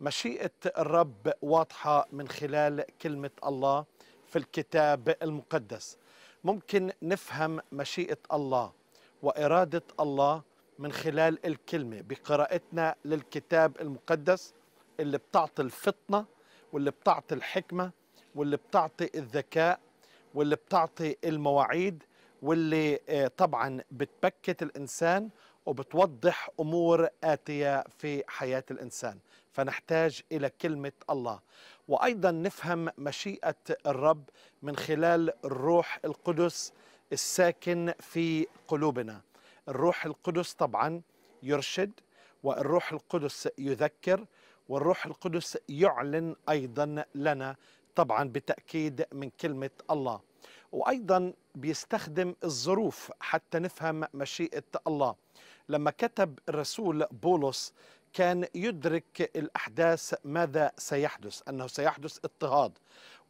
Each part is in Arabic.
مشيئة الرب واضحة من خلال كلمة الله في الكتاب المقدس ممكن نفهم مشيئة الله وإرادة الله من خلال الكلمة بقراءتنا للكتاب المقدس اللي بتعطي الفطنة واللي بتعطي الحكمة واللي بتعطي الذكاء واللي بتعطي المواعيد واللي آه، طبعا بتبكت الإنسان وبتوضح أمور آتية في حياة الإنسان فنحتاج إلى كلمة الله وأيضا نفهم مشيئة الرب من خلال الروح القدس الساكن في قلوبنا الروح القدس طبعا يرشد والروح القدس يذكر والروح القدس يعلن أيضا لنا طبعا بتأكيد من كلمة الله وايضا بيستخدم الظروف حتى نفهم مشيئه الله لما كتب الرسول بولس كان يدرك الاحداث ماذا سيحدث انه سيحدث اضطهاد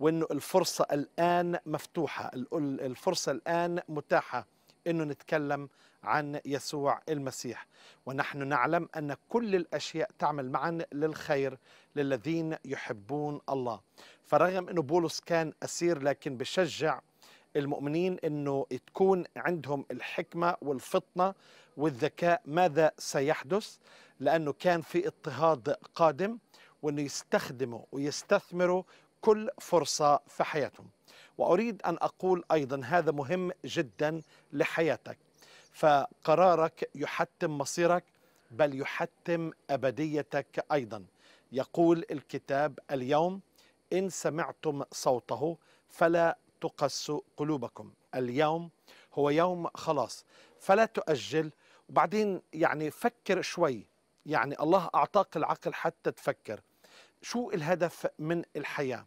وانه الفرصه الان مفتوحه الفرصه الان متاحه انه نتكلم عن يسوع المسيح ونحن نعلم ان كل الاشياء تعمل معا للخير للذين يحبون الله فرغم انه بولس كان اسير لكن بشجع المؤمنين انه تكون عندهم الحكمه والفطنه والذكاء ماذا سيحدث لانه كان في اضطهاد قادم وانه يستخدموا ويستثمروا كل فرصه في حياتهم واريد ان اقول ايضا هذا مهم جدا لحياتك فقرارك يحتم مصيرك بل يحتم ابديتك ايضا يقول الكتاب اليوم ان سمعتم صوته فلا تقس قلوبكم اليوم هو يوم خلاص فلا تؤجل وبعدين يعني فكر شوي يعني الله أعطاك العقل حتى تفكر شو الهدف من الحياة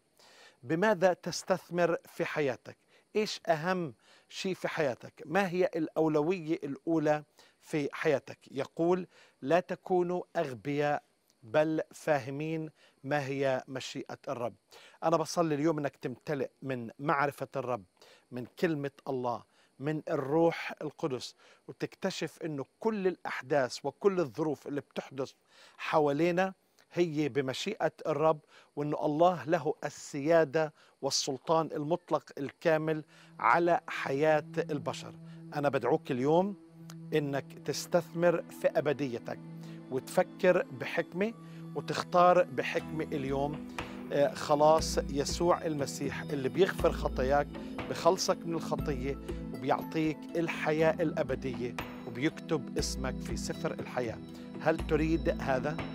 بماذا تستثمر في حياتك إيش أهم شيء في حياتك ما هي الأولوية الأولى في حياتك يقول لا تكونوا أغبياء بل فاهمين ما هي مشيئة الرب أنا بصلي اليوم أنك تمتلئ من معرفة الرب من كلمة الله من الروح القدس وتكتشف أنه كل الأحداث وكل الظروف اللي بتحدث حوالينا هي بمشيئة الرب وأنه الله له السيادة والسلطان المطلق الكامل على حياة البشر أنا بدعوك اليوم أنك تستثمر في أبديتك وتفكر بحكمة وتختار بحكمة اليوم آه، خلاص يسوع المسيح اللي بيغفر خطاياك بخلصك من الخطية وبيعطيك الحياة الأبدية وبيكتب اسمك في سفر الحياة هل تريد هذا؟